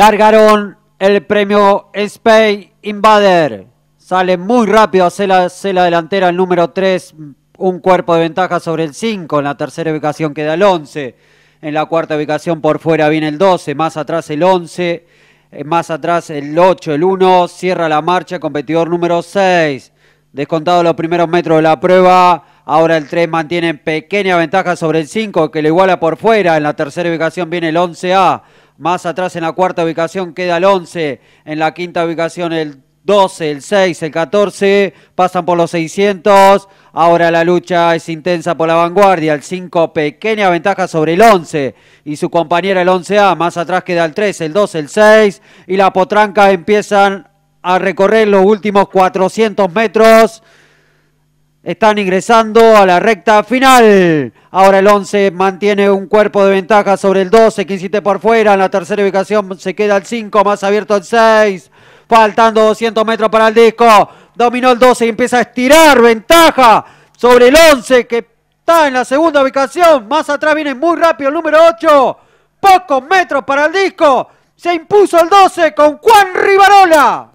Largaron el premio Spey Invader. Sale muy rápido a la, la delantera el número 3, un cuerpo de ventaja sobre el 5. En la tercera ubicación queda el 11. En la cuarta ubicación por fuera viene el 12. Más atrás el 11. Eh, más atrás el 8, el 1. Cierra la marcha, competidor número 6. Descontado los primeros metros de la prueba. Ahora el 3 mantiene pequeña ventaja sobre el 5, que lo iguala por fuera. En la tercera ubicación viene el 11A. Más atrás en la cuarta ubicación queda el 11. En la quinta ubicación el 12, el 6, el 14. Pasan por los 600. Ahora la lucha es intensa por la vanguardia. El 5, pequeña ventaja sobre el 11. Y su compañera el 11A. Más atrás queda el 3, el 12, el 6. Y la potranca empiezan a recorrer los últimos 400 metros. Están ingresando a la recta final. Ahora el 11 mantiene un cuerpo de ventaja sobre el 12, insiste por fuera. En la tercera ubicación se queda el 5, más abierto el 6. Faltando 200 metros para el disco. Dominó el 12 y empieza a estirar ventaja sobre el 11 que está en la segunda ubicación. Más atrás viene muy rápido el número 8. Pocos metros para el disco. Se impuso el 12 con Juan Rivarola.